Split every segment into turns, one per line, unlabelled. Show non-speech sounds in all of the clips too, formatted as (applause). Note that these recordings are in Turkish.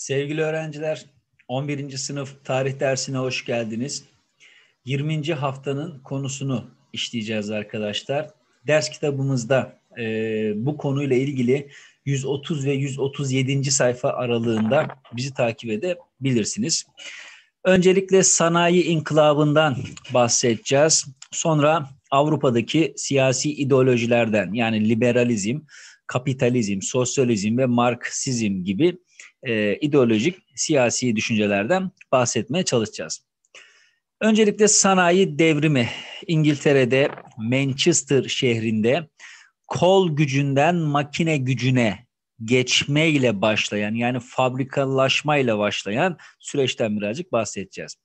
Sevgili öğrenciler, 11. sınıf tarih dersine hoş geldiniz. 20. haftanın konusunu işleyeceğiz arkadaşlar. Ders kitabımızda e, bu konuyla ilgili 130 ve 137. sayfa aralığında bizi takip edebilirsiniz. Öncelikle sanayi inkılabından bahsedeceğiz. Sonra Avrupa'daki siyasi ideolojilerden yani liberalizm, kapitalizm, sosyalizm ve marksizm gibi e, ideolojik siyasi düşüncelerden bahsetmeye çalışacağız. Öncelikle sanayi devrimi İngiltere'de Manchester şehrinde kol gücünden makine gücüne geçmeyle başlayan yani fabrikalaşma ile başlayan süreçten birazcık bahsedeceğiz.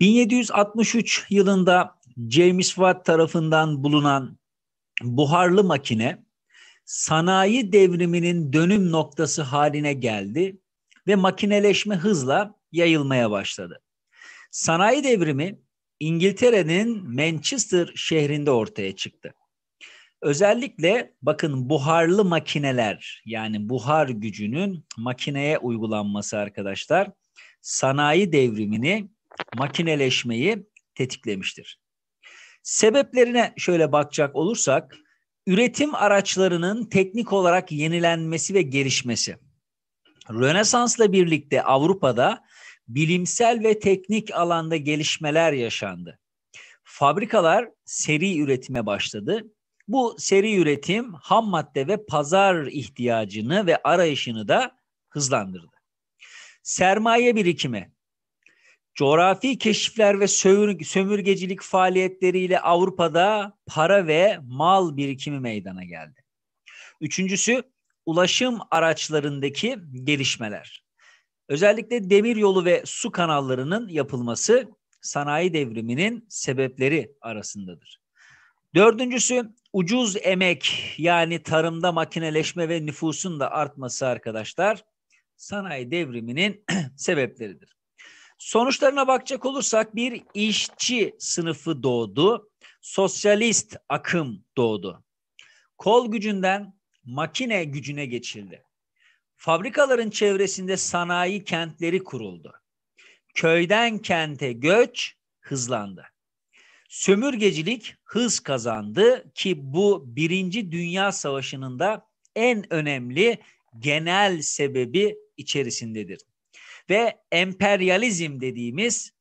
1763 yılında James Watt tarafından bulunan buharlı makine sanayi devriminin dönüm noktası haline geldi ve makineleşme hızla yayılmaya başladı. Sanayi devrimi İngiltere'nin Manchester şehrinde ortaya çıktı. Özellikle bakın buharlı makineler yani buhar gücünün makineye uygulanması arkadaşlar sanayi devrimini, makineleşmeyi tetiklemiştir. Sebeplerine şöyle bakacak olursak üretim araçlarının teknik olarak yenilenmesi ve gelişmesi. Rönesans'la birlikte Avrupa'da bilimsel ve teknik alanda gelişmeler yaşandı. Fabrikalar seri üretime başladı. Bu seri üretim ham madde ve pazar ihtiyacını ve arayışını da hızlandırdı. Sermaye birikimi coğrafi keşifler ve sömürgecilik faaliyetleriyle Avrupa'da para ve mal birikimi meydana geldi. Üçüncüsü ulaşım araçlarındaki gelişmeler. Özellikle demiryolu ve su kanallarının yapılması sanayi devriminin sebepleri arasındadır. Dördüncüsü ucuz emek yani tarımda makineleşme ve nüfusun da artması arkadaşlar sanayi devriminin (clears throat) sebepleridir. Sonuçlarına bakacak olursak bir işçi sınıfı doğdu, sosyalist akım doğdu. Kol gücünden makine gücüne geçildi. Fabrikaların çevresinde sanayi kentleri kuruldu. Köyden kente göç hızlandı. Sömürgecilik hız kazandı ki bu Birinci Dünya Savaşı'nın da en önemli genel sebebi içerisindedir ve emperyalizm dediğimiz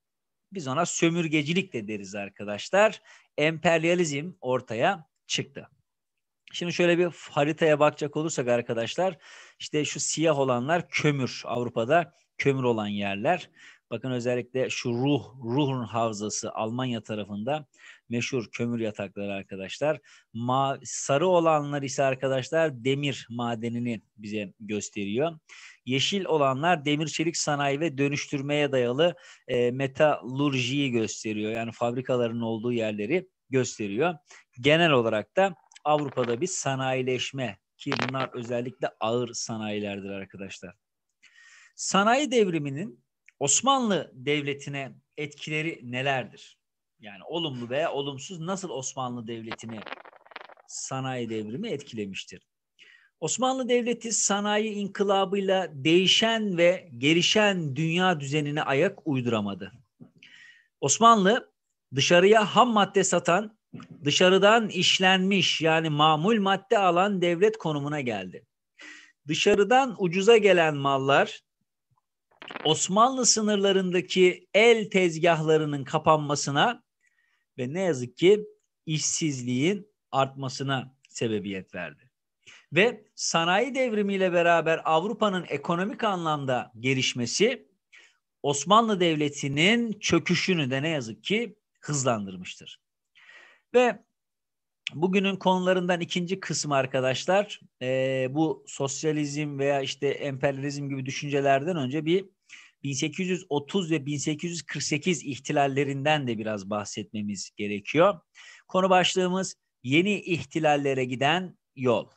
biz ona sömürgecilik de deriz arkadaşlar. Emperyalizm ortaya çıktı. Şimdi şöyle bir haritaya bakacak olursak arkadaşlar işte şu siyah olanlar kömür Avrupa'da kömür olan yerler. Bakın özellikle şu Ruh, Ruhr'un havzası Almanya tarafında meşhur kömür yatakları arkadaşlar. Ma sarı olanlar ise arkadaşlar demir madenini bize gösteriyor. Yeşil olanlar demir çelik sanayi ve dönüştürmeye dayalı e, metalurjiyi gösteriyor. Yani fabrikaların olduğu yerleri gösteriyor. Genel olarak da Avrupa'da bir sanayileşme ki bunlar özellikle ağır sanayilerdir arkadaşlar. Sanayi devriminin Osmanlı Devleti'ne etkileri nelerdir? yani olumlu veya olumsuz nasıl Osmanlı Devleti'ni sanayi devrimi etkilemiştir? Osmanlı Devleti sanayi inkılabıyla değişen ve gelişen dünya düzenine ayak uyduramadı. Osmanlı dışarıya ham madde satan, dışarıdan işlenmiş yani mamul madde alan devlet konumuna geldi. Dışarıdan ucuza gelen mallar Osmanlı sınırlarındaki el tezgahlarının kapanmasına ve ne yazık ki işsizliğin artmasına sebebiyet verdi. Ve sanayi devrimiyle beraber Avrupa'nın ekonomik anlamda gelişmesi Osmanlı Devleti'nin çöküşünü de ne yazık ki hızlandırmıştır. Ve bugünün konularından ikinci kısım arkadaşlar e, bu sosyalizm veya işte emperyalizm gibi düşüncelerden önce bir 1830 ve 1848 ihtilallerinden de biraz bahsetmemiz gerekiyor. Konu başlığımız yeni ihtilallere giden yol.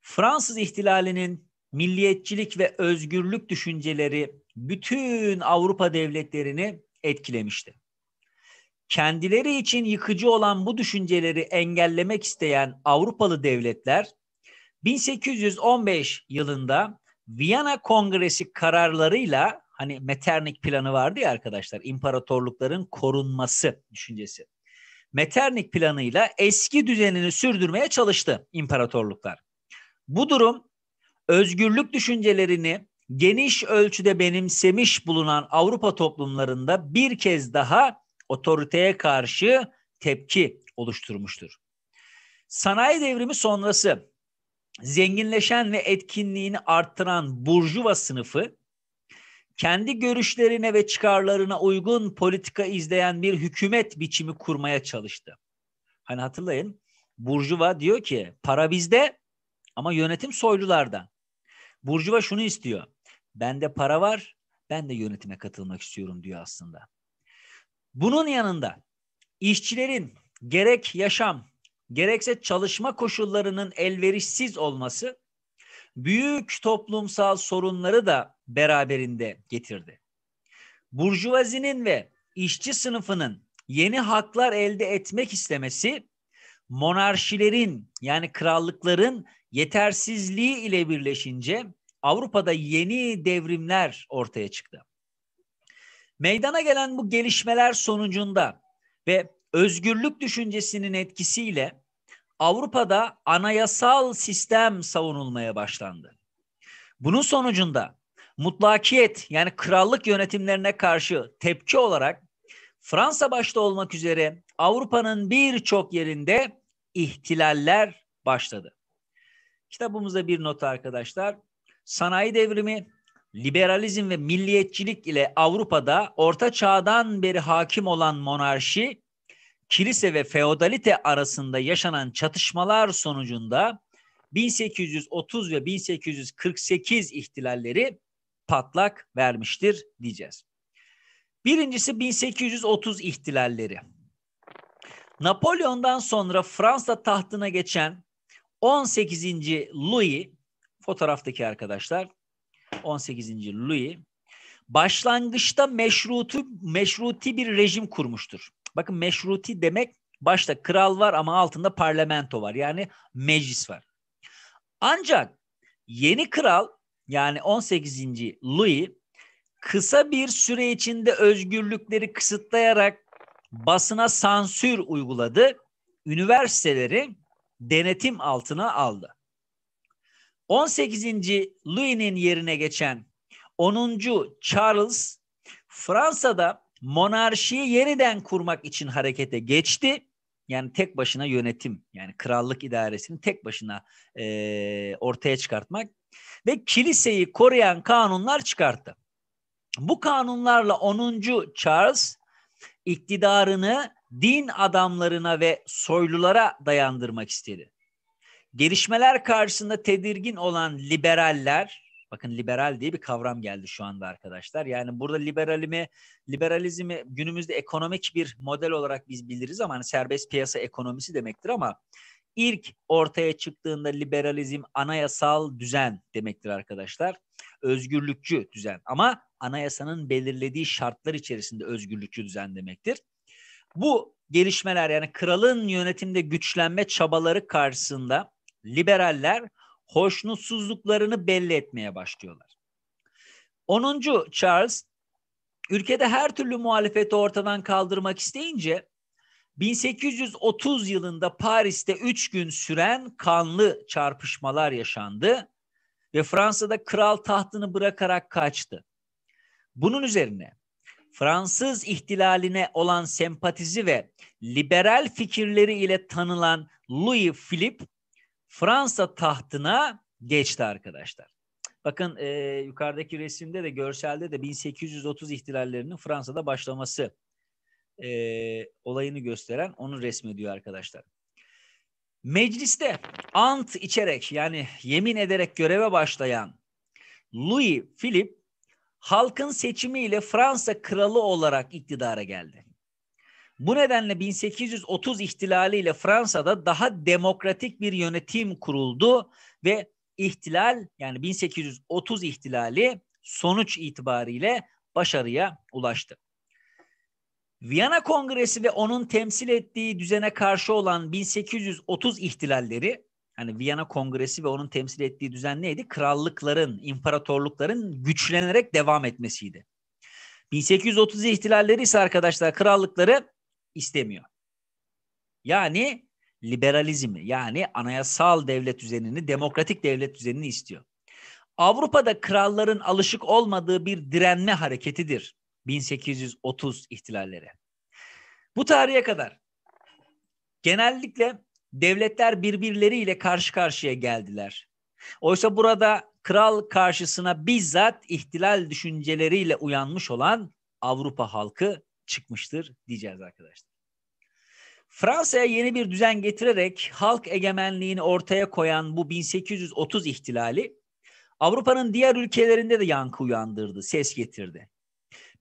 Fransız ihtilalinin milliyetçilik ve özgürlük düşünceleri bütün Avrupa devletlerini etkilemişti. Kendileri için yıkıcı olan bu düşünceleri engellemek isteyen Avrupalı devletler 1815 yılında Viyana Kongresi kararlarıyla hani Metternich planı vardı ya arkadaşlar imparatorlukların korunması düşüncesi. Metternich planıyla eski düzenini sürdürmeye çalıştı imparatorluklar. Bu durum özgürlük düşüncelerini geniş ölçüde benimsemiş bulunan Avrupa toplumlarında bir kez daha otoriteye karşı tepki oluşturmuştur. Sanayi devrimi sonrası zenginleşen ve etkinliğini arttıran burjuva sınıfı kendi görüşlerine ve çıkarlarına uygun politika izleyen bir hükümet biçimi kurmaya çalıştı. Hani hatırlayın burjuva diyor ki para bizde ama yönetim soylularda. Burjuva şunu istiyor. Bende para var, ben de yönetime katılmak istiyorum diyor aslında. Bunun yanında işçilerin gerek yaşam, gerekse çalışma koşullarının elverişsiz olması büyük toplumsal sorunları da beraberinde getirdi. Burjuvazinin ve işçi sınıfının yeni haklar elde etmek istemesi monarşilerin yani krallıkların yetersizliği ile birleşince Avrupa'da yeni devrimler ortaya çıktı. Meydana gelen bu gelişmeler sonucunda ve özgürlük düşüncesinin etkisiyle Avrupa'da anayasal sistem savunulmaya başlandı. Bunun sonucunda mutlakiyet yani krallık yönetimlerine karşı tepki olarak Fransa başta olmak üzere Avrupa'nın birçok yerinde ihtilaller başladı. Kitabımızda bir not arkadaşlar. Sanayi devrimi, liberalizm ve milliyetçilik ile Avrupa'da orta çağdan beri hakim olan monarşi kilise ve feodalite arasında yaşanan çatışmalar sonucunda 1830 ve 1848 ihtilalleri patlak vermiştir diyeceğiz. Birincisi 1830 ihtilalleri. Napolyon'dan sonra Fransa tahtına geçen 18. Louis, fotoğraftaki arkadaşlar 18. Louis, başlangıçta meşrutu, meşruti bir rejim kurmuştur. Bakın meşruti demek başta kral var ama altında parlamento var. Yani meclis var. Ancak yeni kral yani 18. Louis kısa bir süre içinde özgürlükleri kısıtlayarak basına sansür uyguladı. Üniversiteleri denetim altına aldı. 18. Louis'nin yerine geçen 10. Charles Fransa'da monarşiyi yeniden kurmak için harekete geçti. Yani tek başına yönetim yani krallık idaresini tek başına e, ortaya çıkartmak ve kiliseyi koruyan kanunlar çıkarttı. Bu kanunlarla 10. Charles iktidarını din adamlarına ve soylulara dayandırmak istedi. Gelişmeler karşısında tedirgin olan liberaller Bakın liberal diye bir kavram geldi şu anda arkadaşlar. Yani burada liberalimi, liberalizmi günümüzde ekonomik bir model olarak biz biliriz ama hani serbest piyasa ekonomisi demektir ama ilk ortaya çıktığında liberalizm anayasal düzen demektir arkadaşlar. Özgürlükçü düzen ama anayasanın belirlediği şartlar içerisinde özgürlükçü düzen demektir. Bu gelişmeler yani kralın yönetimde güçlenme çabaları karşısında liberaller hoşnutsuzluklarını belli etmeye başlıyorlar. 10. Charles ülkede her türlü muhalefeti ortadan kaldırmak isteyince 1830 yılında Paris'te 3 gün süren kanlı çarpışmalar yaşandı ve Fransa'da kral tahtını bırakarak kaçtı. Bunun üzerine Fransız ihtilaline olan sempatizi ve liberal fikirleri ile tanılan Louis Philippe Fransa tahtına geçti arkadaşlar. Bakın e, yukarıdaki resimde de görselde de 1830 ihtilallerinin Fransa'da başlaması e, olayını gösteren onu resmediyor arkadaşlar. Mecliste ant içerek yani yemin ederek göreve başlayan Louis Philippe halkın seçimiyle Fransa kralı olarak iktidara geldi. Bu nedenle 1830 ihtilaliyle Fransa'da daha demokratik bir yönetim kuruldu ve ihtilal yani 1830 ihtilali sonuç itibariyle başarıya ulaştı. Viyana Kongresi ve onun temsil ettiği düzene karşı olan 1830 ihtilalleri hani Viyana Kongresi ve onun temsil ettiği düzen neydi? Krallıkların, imparatorlukların güçlenerek devam etmesiydi. 1830 ihtilalleri ise arkadaşlar krallıkları istemiyor. Yani liberalizmi yani anayasal devlet düzenini, demokratik devlet düzenini istiyor. Avrupa'da kralların alışık olmadığı bir direnme hareketidir 1830 ihtilalleri. Bu tarihe kadar genellikle devletler birbirleriyle karşı karşıya geldiler. Oysa burada kral karşısına bizzat ihtilal düşünceleriyle uyanmış olan Avrupa halkı çıkmıştır diyeceğiz arkadaşlar. Fransa'ya yeni bir düzen getirerek halk egemenliğini ortaya koyan bu 1830 ihtilali Avrupa'nın diğer ülkelerinde de yankı uyandırdı, ses getirdi.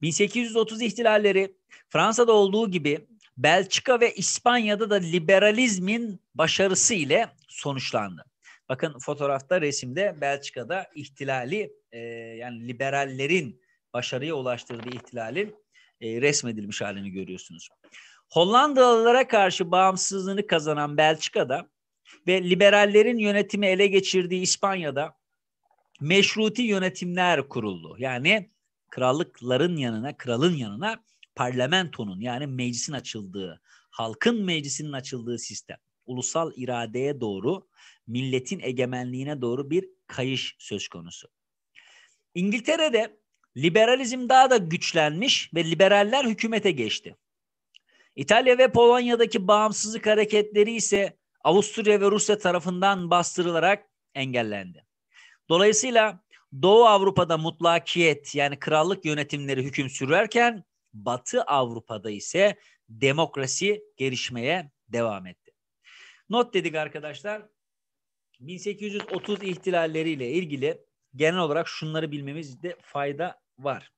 1830 ihtilalleri Fransa'da olduğu gibi Belçika ve İspanya'da da liberalizmin başarısı ile sonuçlandı. Bakın fotoğrafta resimde Belçika'da ihtilali e, yani liberallerin başarıya ulaştırdığı ihtilalin e, resmedilmiş halini görüyorsunuz. Hollandalılara karşı bağımsızlığını kazanan Belçika'da ve liberallerin yönetimi ele geçirdiği İspanya'da meşruti yönetimler kuruldu. Yani krallıkların yanına, kralın yanına parlamentonun yani meclisin açıldığı, halkın meclisinin açıldığı sistem. Ulusal iradeye doğru, milletin egemenliğine doğru bir kayış söz konusu. İngiltere'de Liberalizm daha da güçlenmiş ve liberaller hükümete geçti. İtalya ve Polonya'daki bağımsızlık hareketleri ise Avusturya ve Rusya tarafından bastırılarak engellendi. Dolayısıyla Doğu Avrupa'da mutlakiyet yani krallık yönetimleri hüküm sürerken Batı Avrupa'da ise demokrasi gelişmeye devam etti. Not dedik arkadaşlar. 1830 ihtilalleriyle ilgili genel olarak şunları bilmemiz de fayda var.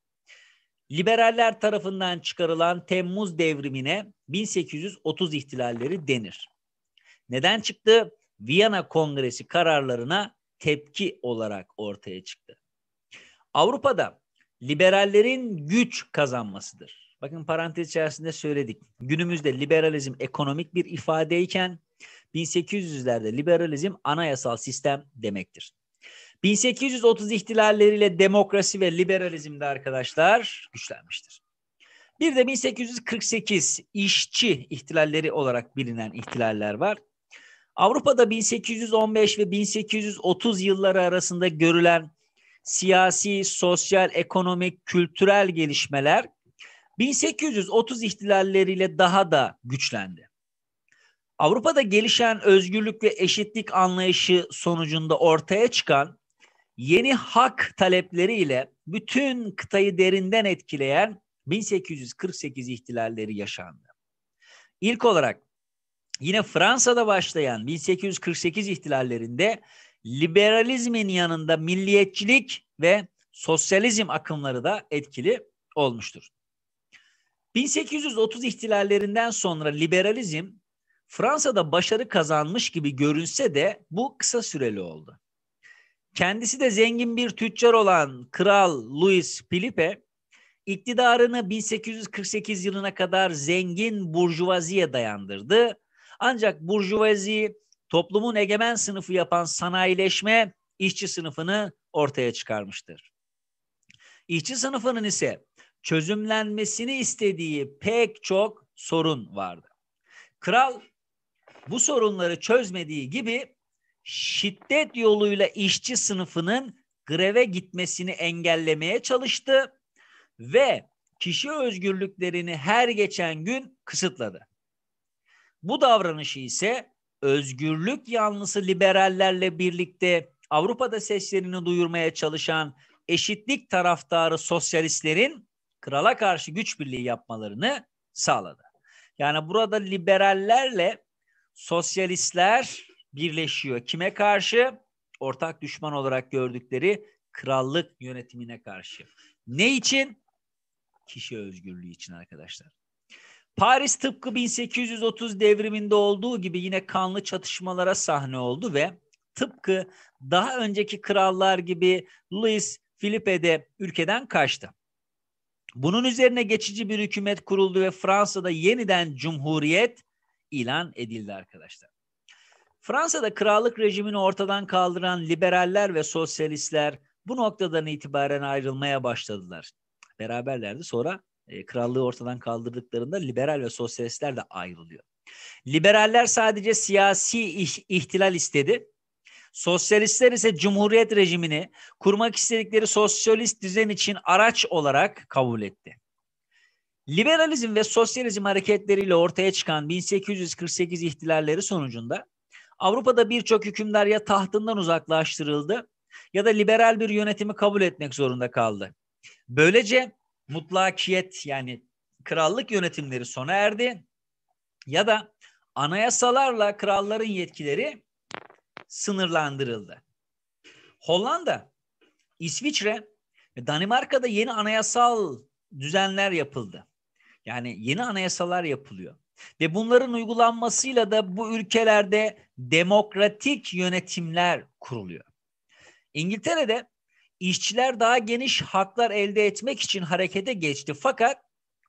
Liberaller tarafından çıkarılan Temmuz devrimine 1830 ihtilalleri denir. Neden çıktı? Viyana Kongresi kararlarına tepki olarak ortaya çıktı. Avrupa'da liberallerin güç kazanmasıdır. Bakın parantez içerisinde söyledik. Günümüzde liberalizm ekonomik bir ifadeyken 1800'lerde liberalizm anayasal sistem demektir. 1830 ihtilalleriyle demokrasi ve liberalizm de arkadaşlar güçlenmiştir. Bir de 1848 işçi ihtilalleri olarak bilinen ihtilaller var. Avrupa'da 1815 ve 1830 yılları arasında görülen siyasi, sosyal, ekonomik, kültürel gelişmeler 1830 ihtilalleriyle daha da güçlendi. Avrupa'da gelişen özgürlük ve eşitlik anlayışı sonucunda ortaya çıkan yeni hak talepleriyle bütün kıtayı derinden etkileyen 1848 ihtilalleri yaşandı. İlk olarak yine Fransa'da başlayan 1848 ihtilallerinde liberalizmin yanında milliyetçilik ve sosyalizm akımları da etkili olmuştur. 1830 ihtilallerinden sonra liberalizm Fransa'da başarı kazanmış gibi görünse de bu kısa süreli oldu. Kendisi de zengin bir tüccar olan Kral Luis Felipe, iktidarını 1848 yılına kadar zengin burjuvaziye dayandırdı. Ancak burjuvazi toplumun egemen sınıfı yapan sanayileşme işçi sınıfını ortaya çıkarmıştır. İşçi sınıfının ise çözümlenmesini istediği pek çok sorun vardı. Kral bu sorunları çözmediği gibi şiddet yoluyla işçi sınıfının greve gitmesini engellemeye çalıştı ve kişi özgürlüklerini her geçen gün kısıtladı. Bu davranışı ise özgürlük yanlısı liberallerle birlikte Avrupa'da seslerini duyurmaya çalışan eşitlik taraftarı sosyalistlerin krala karşı güç birliği yapmalarını sağladı. Yani burada liberallerle sosyalistler birleşiyor. Kime karşı? Ortak düşman olarak gördükleri krallık yönetimine karşı. Ne için? Kişi özgürlüğü için arkadaşlar. Paris tıpkı 1830 devriminde olduğu gibi yine kanlı çatışmalara sahne oldu ve tıpkı daha önceki krallar gibi Louis Philippe de ülkeden kaçtı. Bunun üzerine geçici bir hükümet kuruldu ve Fransa'da yeniden cumhuriyet ilan edildi arkadaşlar. Fransa'da krallık rejimini ortadan kaldıran liberaller ve sosyalistler bu noktadan itibaren ayrılmaya başladılar. Beraberlerdi sonra e, krallığı ortadan kaldırdıklarında liberal ve sosyalistler de ayrılıyor. Liberaller sadece siyasi ihtilal istedi. Sosyalistler ise cumhuriyet rejimini kurmak istedikleri sosyalist düzen için araç olarak kabul etti. Liberalizm ve sosyalizm hareketleriyle ortaya çıkan 1848 ihtilalleri sonucunda Avrupa'da birçok hükümdar ya tahtından uzaklaştırıldı ya da liberal bir yönetimi kabul etmek zorunda kaldı. Böylece mutlakiyet yani krallık yönetimleri sona erdi ya da anayasalarla kralların yetkileri sınırlandırıldı. Hollanda, İsviçre ve Danimarka'da yeni anayasal düzenler yapıldı. Yani yeni anayasalar yapılıyor. Ve bunların uygulanmasıyla da bu ülkelerde demokratik yönetimler kuruluyor. İngiltere'de işçiler daha geniş haklar elde etmek için harekete geçti fakat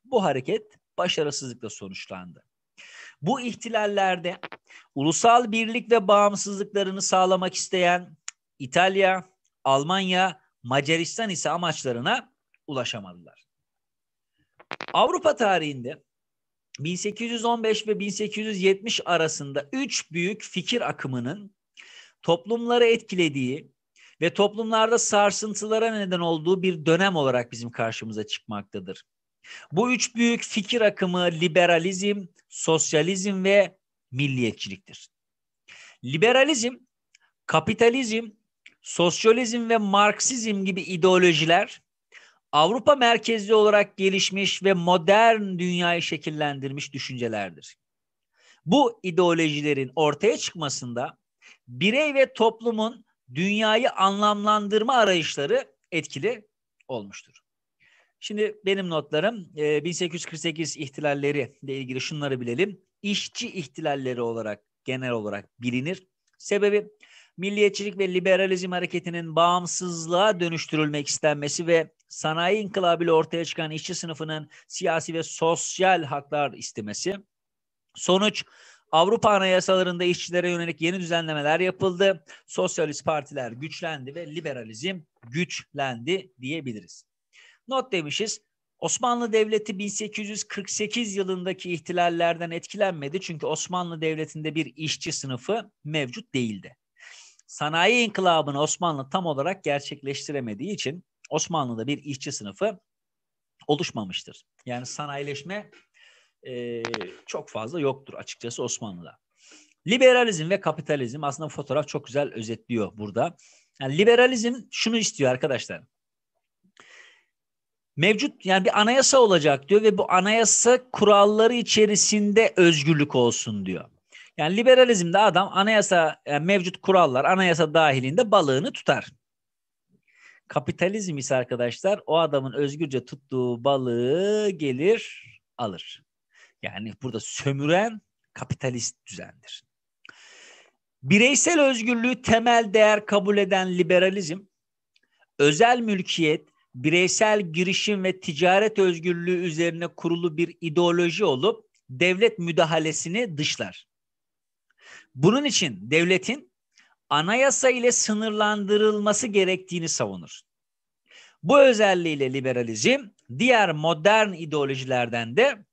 bu hareket başarısızlıkla sonuçlandı. Bu ihtilallerde ulusal birlik ve bağımsızlıklarını sağlamak isteyen İtalya, Almanya, Macaristan ise amaçlarına ulaşamadılar. Avrupa tarihinde 1815 ve 1870 arasında üç büyük fikir akımının toplumları etkilediği ve toplumlarda sarsıntılara neden olduğu bir dönem olarak bizim karşımıza çıkmaktadır. Bu üç büyük fikir akımı liberalizm, sosyalizm ve milliyetçiliktir. Liberalizm, kapitalizm, sosyalizm ve marksizm gibi ideolojiler Avrupa merkezli olarak gelişmiş ve modern dünyayı şekillendirmiş düşüncelerdir. Bu ideolojilerin ortaya çıkmasında birey ve toplumun dünyayı anlamlandırma arayışları etkili olmuştur. Şimdi benim notlarım 1848 e, ihtilalleri ile ilgili şunları bilelim. İşçi ihtilalleri olarak genel olarak bilinir. Sebebi milliyetçilik ve liberalizm hareketinin bağımsızlığa dönüştürülmek istenmesi ve sanayi inkılabıyla ortaya çıkan işçi sınıfının siyasi ve sosyal haklar istemesi. Sonuç Avrupa anayasalarında işçilere yönelik yeni düzenlemeler yapıldı. Sosyalist partiler güçlendi ve liberalizm güçlendi diyebiliriz. Not demişiz. Osmanlı Devleti 1848 yılındaki ihtilallerden etkilenmedi çünkü Osmanlı Devleti'nde bir işçi sınıfı mevcut değildi sanayi inkılabını Osmanlı tam olarak gerçekleştiremediği için Osmanlı'da bir işçi sınıfı oluşmamıştır. Yani sanayileşme e, çok fazla yoktur açıkçası Osmanlı'da. Liberalizm ve kapitalizm aslında fotoğraf çok güzel özetliyor burada. Yani liberalizm şunu istiyor arkadaşlar. Mevcut yani bir anayasa olacak diyor ve bu anayasa kuralları içerisinde özgürlük olsun diyor. Yani liberalizmde adam anayasa yani mevcut kurallar anayasa dahilinde balığını tutar. Kapitalizm ise arkadaşlar o adamın özgürce tuttuğu balığı gelir alır. Yani burada sömüren kapitalist düzendir. Bireysel özgürlüğü temel değer kabul eden liberalizm, özel mülkiyet, bireysel girişim ve ticaret özgürlüğü üzerine kurulu bir ideoloji olup devlet müdahalesini dışlar. Bunun için devletin anayasa ile sınırlandırılması gerektiğini savunur. Bu özelliğiyle liberalizm diğer modern ideolojilerden de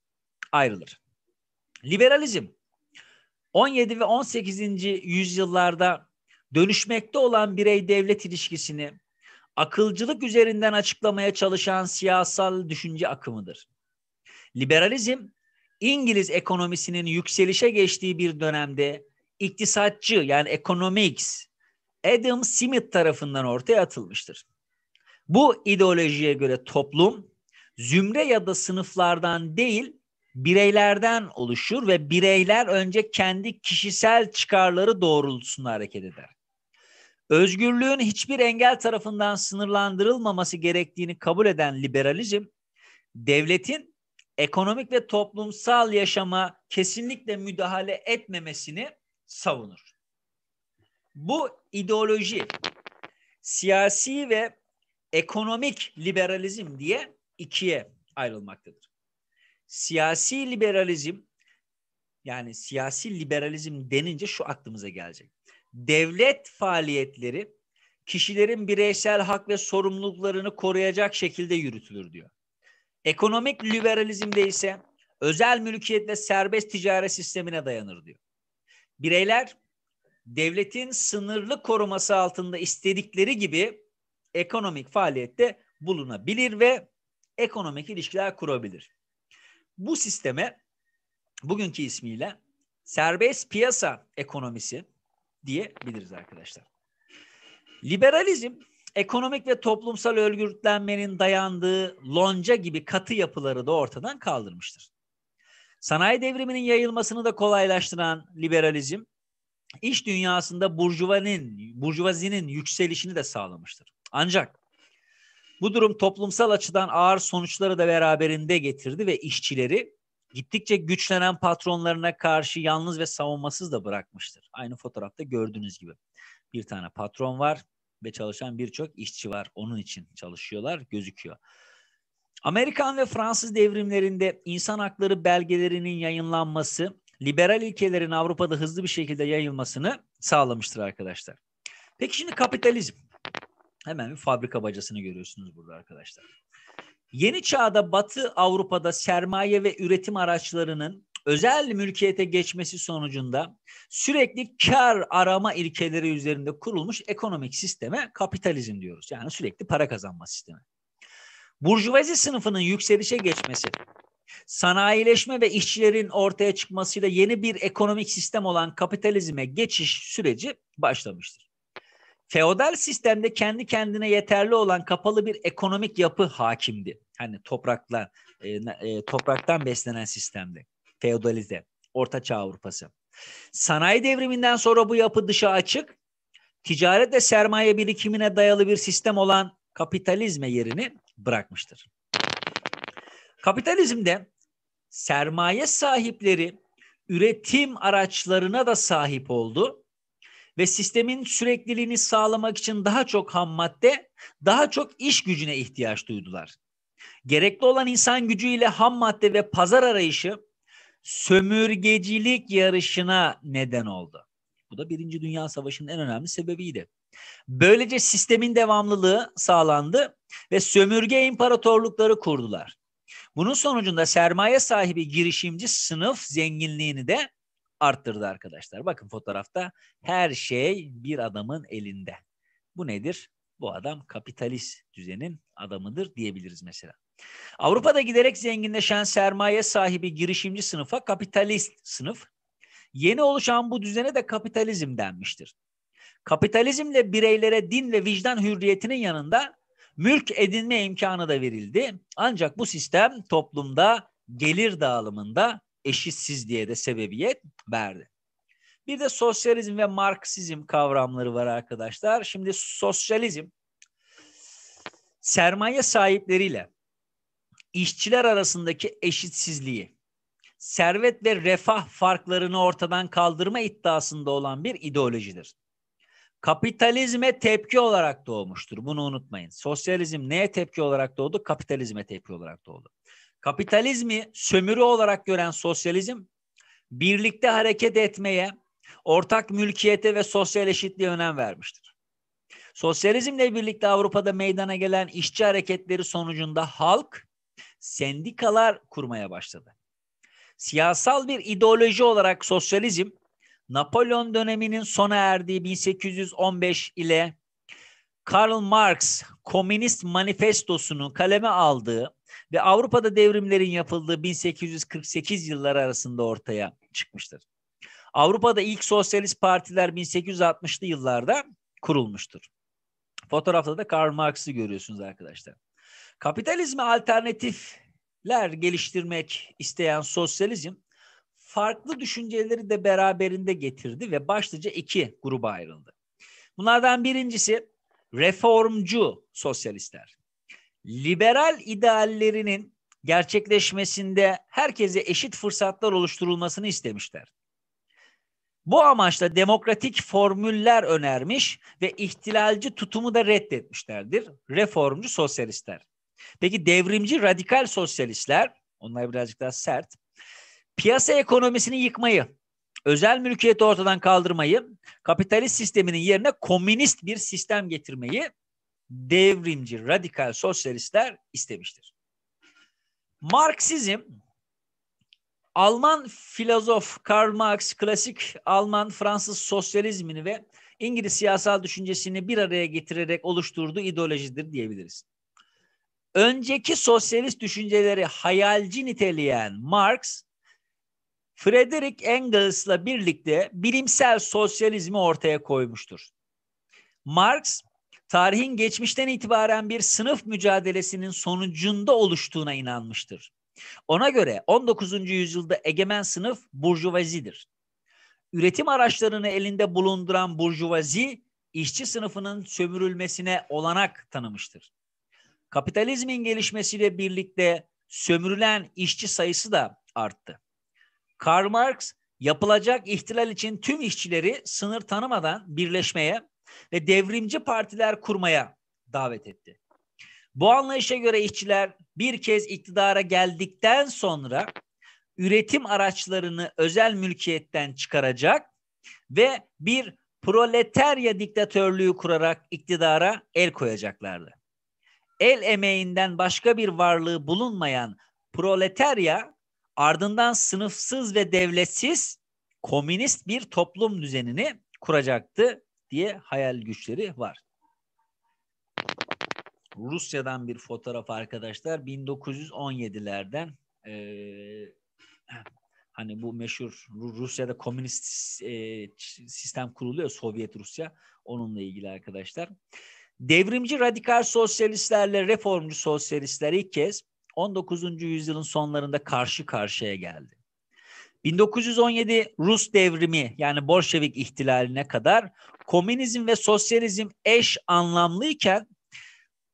ayrılır. Liberalizm 17 ve 18. yüzyıllarda dönüşmekte olan birey devlet ilişkisini akılcılık üzerinden açıklamaya çalışan siyasal düşünce akımıdır. Liberalizm İngiliz ekonomisinin yükselişe geçtiği bir dönemde iktisatçı yani economics Adam Smith tarafından ortaya atılmıştır. Bu ideolojiye göre toplum zümre ya da sınıflardan değil bireylerden oluşur ve bireyler önce kendi kişisel çıkarları doğrultusunda hareket eder. Özgürlüğün hiçbir engel tarafından sınırlandırılmaması gerektiğini kabul eden liberalizm, devletin ekonomik ve toplumsal yaşama kesinlikle müdahale etmemesini savunur. Bu ideoloji siyasi ve ekonomik liberalizm diye ikiye ayrılmaktadır. Siyasi liberalizm yani siyasi liberalizm denince şu aklımıza gelecek. Devlet faaliyetleri kişilerin bireysel hak ve sorumluluklarını koruyacak şekilde yürütülür diyor. Ekonomik liberalizmde ise özel mülkiyet ve serbest ticaret sistemine dayanır diyor. Bireyler devletin sınırlı koruması altında istedikleri gibi ekonomik faaliyette bulunabilir ve ekonomik ilişkiler kurabilir. Bu sisteme bugünkü ismiyle serbest piyasa ekonomisi diyebiliriz arkadaşlar. Liberalizm ekonomik ve toplumsal örgütlenmenin dayandığı lonca gibi katı yapıları da ortadan kaldırmıştır. Sanayi devriminin yayılmasını da kolaylaştıran liberalizm iş dünyasında burjuvanin, burjuvazinin yükselişini de sağlamıştır. Ancak bu durum toplumsal açıdan ağır sonuçları da beraberinde getirdi ve işçileri gittikçe güçlenen patronlarına karşı yalnız ve savunmasız da bırakmıştır. Aynı fotoğrafta gördüğünüz gibi. Bir tane patron var ve çalışan birçok işçi var. Onun için çalışıyorlar, gözüküyor. Amerikan ve Fransız devrimlerinde insan hakları belgelerinin yayınlanması liberal ilkelerin Avrupa'da hızlı bir şekilde yayılmasını sağlamıştır arkadaşlar. Peki şimdi kapitalizm. Hemen bir fabrika bacasını görüyorsunuz burada arkadaşlar. Yeni çağda Batı Avrupa'da sermaye ve üretim araçlarının özel mülkiyete geçmesi sonucunda sürekli kar arama ilkeleri üzerinde kurulmuş ekonomik sisteme kapitalizm diyoruz. Yani sürekli para kazanma sistemi burjuvazi sınıfının yükselişe geçmesi, sanayileşme ve işçilerin ortaya çıkmasıyla yeni bir ekonomik sistem olan kapitalizme geçiş süreci başlamıştır. Feodal sistemde kendi kendine yeterli olan kapalı bir ekonomik yapı hakimdi. Hani toprakla e, e, topraktan beslenen sistemde. Feodalize, Orta Çağ Avrupası. Sanayi devriminden sonra bu yapı dışa açık, ticaret ve sermaye birikimine dayalı bir sistem olan kapitalizme yerini bırakmıştır. Kapitalizmde sermaye sahipleri üretim araçlarına da sahip oldu ve sistemin sürekliliğini sağlamak için daha çok ham madde, daha çok iş gücüne ihtiyaç duydular. Gerekli olan insan gücüyle ham madde ve pazar arayışı sömürgecilik yarışına neden oldu. Bu da Birinci Dünya Savaşı'nın en önemli sebebiydi. Böylece sistemin devamlılığı sağlandı ve sömürge imparatorlukları kurdular. Bunun sonucunda sermaye sahibi girişimci sınıf zenginliğini de arttırdı arkadaşlar. Bakın fotoğrafta her şey bir adamın elinde. Bu nedir? Bu adam kapitalist düzenin adamıdır diyebiliriz mesela. Avrupa'da giderek zenginleşen sermaye sahibi girişimci sınıfa kapitalist sınıf, yeni oluşan bu düzene de kapitalizm denmiştir. Kapitalizmle bireylere din ve vicdan hürriyetinin yanında mülk edinme imkanı da verildi. Ancak bu sistem toplumda gelir dağılımında eşitsizliğe de sebebiyet verdi. Bir de sosyalizm ve marksizm kavramları var arkadaşlar. Şimdi sosyalizm sermaye sahipleriyle işçiler arasındaki eşitsizliği, servet ve refah farklarını ortadan kaldırma iddiasında olan bir ideolojidir kapitalizme tepki olarak doğmuştur. Bunu unutmayın. Sosyalizm neye tepki olarak doğdu? Kapitalizme tepki olarak doğdu. Kapitalizmi sömürü olarak gören sosyalizm birlikte hareket etmeye, ortak mülkiyete ve sosyal eşitliğe önem vermiştir. Sosyalizmle birlikte Avrupa'da meydana gelen işçi hareketleri sonucunda halk sendikalar kurmaya başladı. Siyasal bir ideoloji olarak sosyalizm Napolyon döneminin sona erdiği 1815 ile Karl Marx Komünist Manifestosu'nu kaleme aldığı ve Avrupa'da devrimlerin yapıldığı 1848 yılları arasında ortaya çıkmıştır. Avrupa'da ilk sosyalist partiler 1860'lı yıllarda kurulmuştur. Fotoğrafta da Karl Marx'ı görüyorsunuz arkadaşlar. Kapitalizme alternatifler geliştirmek isteyen sosyalizm farklı düşünceleri de beraberinde getirdi ve başlıca iki gruba ayrıldı. Bunlardan birincisi reformcu sosyalistler. Liberal ideallerinin gerçekleşmesinde herkese eşit fırsatlar oluşturulmasını istemişler. Bu amaçla demokratik formüller önermiş ve ihtilalci tutumu da reddetmişlerdir reformcu sosyalistler. Peki devrimci radikal sosyalistler, onlar birazcık daha sert, piyasa ekonomisini yıkmayı, özel mülkiyeti ortadan kaldırmayı, kapitalist sisteminin yerine komünist bir sistem getirmeyi devrimci radikal sosyalistler istemiştir. Marksizm Alman filozof Karl Marx klasik Alman Fransız sosyalizmini ve İngiliz siyasal düşüncesini bir araya getirerek oluşturduğu ideolojidir diyebiliriz. Önceki sosyalist düşünceleri hayalci niteleyen Marx Frederick Engels'la birlikte bilimsel sosyalizmi ortaya koymuştur. Marx, tarihin geçmişten itibaren bir sınıf mücadelesinin sonucunda oluştuğuna inanmıştır. Ona göre 19. yüzyılda egemen sınıf burjuvazidir. Üretim araçlarını elinde bulunduran burjuvazi, işçi sınıfının sömürülmesine olanak tanımıştır. Kapitalizmin gelişmesiyle birlikte sömürülen işçi sayısı da arttı. Karl Marx yapılacak ihtilal için tüm işçileri sınır tanımadan birleşmeye ve devrimci partiler kurmaya davet etti. Bu anlayışa göre işçiler bir kez iktidara geldikten sonra üretim araçlarını özel mülkiyetten çıkaracak ve bir proletarya diktatörlüğü kurarak iktidara el koyacaklardı. El emeğinden başka bir varlığı bulunmayan proletarya Ardından sınıfsız ve devletsiz komünist bir toplum düzenini kuracaktı diye hayal güçleri var. Rusya'dan bir fotoğraf arkadaşlar 1917'lerden e, hani bu meşhur Rusya'da komünist e, sistem kuruluyor Sovyet Rusya onunla ilgili arkadaşlar. Devrimci radikal sosyalistlerle reformcu sosyalistler ilk kez 19. yüzyılın sonlarında karşı karşıya geldi. 1917 Rus devrimi yani Bolşevik ihtilaline kadar komünizm ve sosyalizm eş anlamlıyken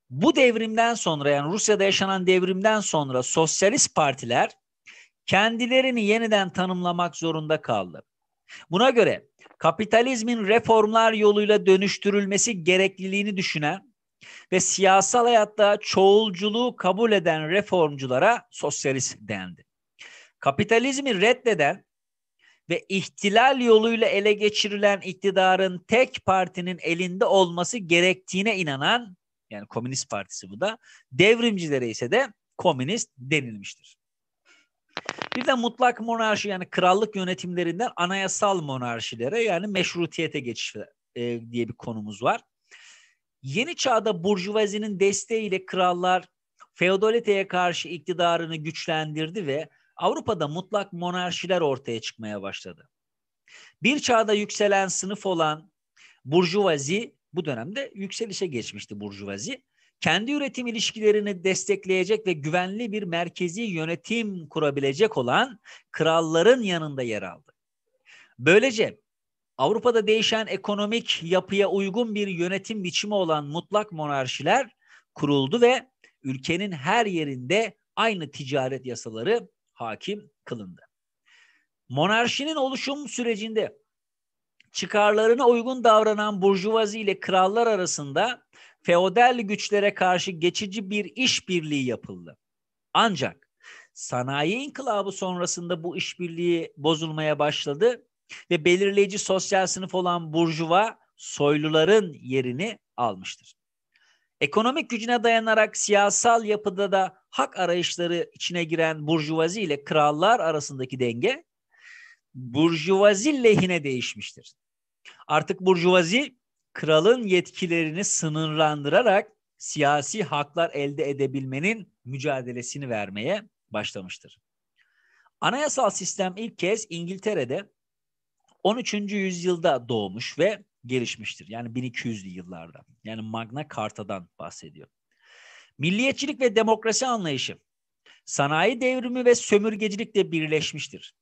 bu devrimden sonra yani Rusya'da yaşanan devrimden sonra sosyalist partiler kendilerini yeniden tanımlamak zorunda kaldı. Buna göre kapitalizmin reformlar yoluyla dönüştürülmesi gerekliliğini düşünen ve siyasal hayatta çoğulculuğu kabul eden reformculara sosyalist dendi. Kapitalizmi reddeden ve ihtilal yoluyla ele geçirilen iktidarın tek partinin elinde olması gerektiğine inanan yani Komünist Partisi bu da devrimcilere ise de komünist denilmiştir. Bir de mutlak monarşi yani krallık yönetimlerinden anayasal monarşilere yani meşrutiyete geçiş e, diye bir konumuz var. Yeni çağda burjuvazinin desteğiyle krallar feodaliteye karşı iktidarını güçlendirdi ve Avrupa'da mutlak monarşiler ortaya çıkmaya başladı. Bir çağda yükselen sınıf olan burjuvazi bu dönemde yükselişe geçmişti burjuvazi. Kendi üretim ilişkilerini destekleyecek ve güvenli bir merkezi yönetim kurabilecek olan kralların yanında yer aldı. Böylece Avrupa'da değişen ekonomik yapıya uygun bir yönetim biçimi olan mutlak monarşiler kuruldu ve ülkenin her yerinde aynı ticaret yasaları hakim kılındı. Monarşinin oluşum sürecinde çıkarlarına uygun davranan burjuvazi ile krallar arasında feodal güçlere karşı geçici bir işbirliği yapıldı. Ancak sanayi inkılabı sonrasında bu işbirliği bozulmaya başladı ve belirleyici sosyal sınıf olan burjuva soyluların yerini almıştır. Ekonomik gücüne dayanarak siyasal yapıda da hak arayışları içine giren burjuvazi ile krallar arasındaki denge burjuvazi lehine değişmiştir. Artık burjuvazi kralın yetkilerini sınırlandırarak siyasi haklar elde edebilmenin mücadelesini vermeye başlamıştır. Anayasal sistem ilk kez İngiltere'de 13. yüzyılda doğmuş ve gelişmiştir. Yani 1200'lü yıllarda. Yani Magna Carta'dan bahsediyor. Milliyetçilik ve demokrasi anlayışı sanayi devrimi ve sömürgecilikle birleşmiştir.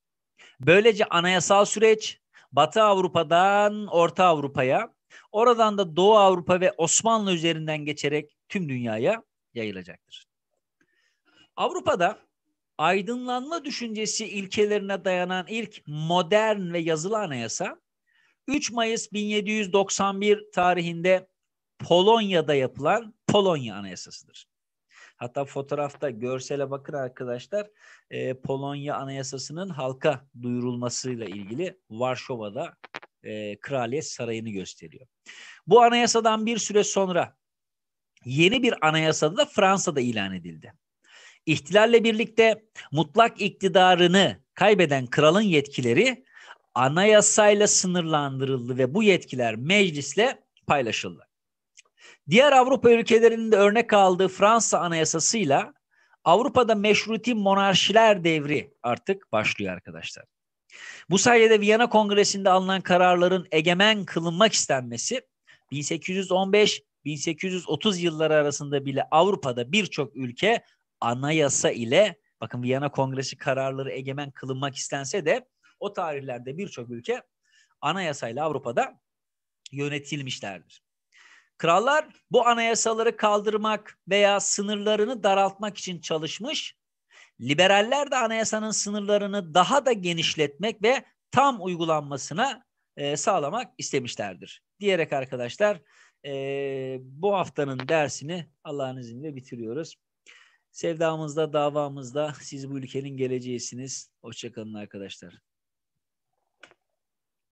Böylece anayasal süreç Batı Avrupa'dan Orta Avrupa'ya, oradan da Doğu Avrupa ve Osmanlı üzerinden geçerek tüm dünyaya yayılacaktır. Avrupa'da aydınlanma düşüncesi ilkelerine dayanan ilk modern ve yazılı anayasa 3 Mayıs 1791 tarihinde Polonya'da yapılan Polonya Anayasası'dır. Hatta fotoğrafta görsele bakın arkadaşlar e, Polonya Anayasası'nın halka duyurulmasıyla ilgili Varşova'da e, Kraliyet Sarayı'nı gösteriyor. Bu anayasadan bir süre sonra yeni bir anayasada da Fransa'da ilan edildi. İhtilalle birlikte mutlak iktidarını kaybeden kralın yetkileri anayasayla sınırlandırıldı ve bu yetkiler meclisle paylaşıldı. Diğer Avrupa ülkelerinin de örnek aldığı Fransa anayasasıyla Avrupa'da meşruti monarşiler devri artık başlıyor arkadaşlar. Bu sayede Viyana Kongresi'nde alınan kararların egemen kılınmak istenmesi 1815-1830 yılları arasında bile Avrupa'da birçok ülke anayasa ile bakın Viyana Kongresi kararları egemen kılınmak istense de o tarihlerde birçok ülke anayasayla Avrupa'da yönetilmişlerdir. Krallar bu anayasaları kaldırmak veya sınırlarını daraltmak için çalışmış. Liberaller de anayasanın sınırlarını daha da genişletmek ve tam uygulanmasına e, sağlamak istemişlerdir. Diyerek arkadaşlar e, bu haftanın dersini Allah'ın izniyle bitiriyoruz. Sevdamızda, davamızda siz bu ülkenin geleceğisiniz. Hoşçakalın arkadaşlar.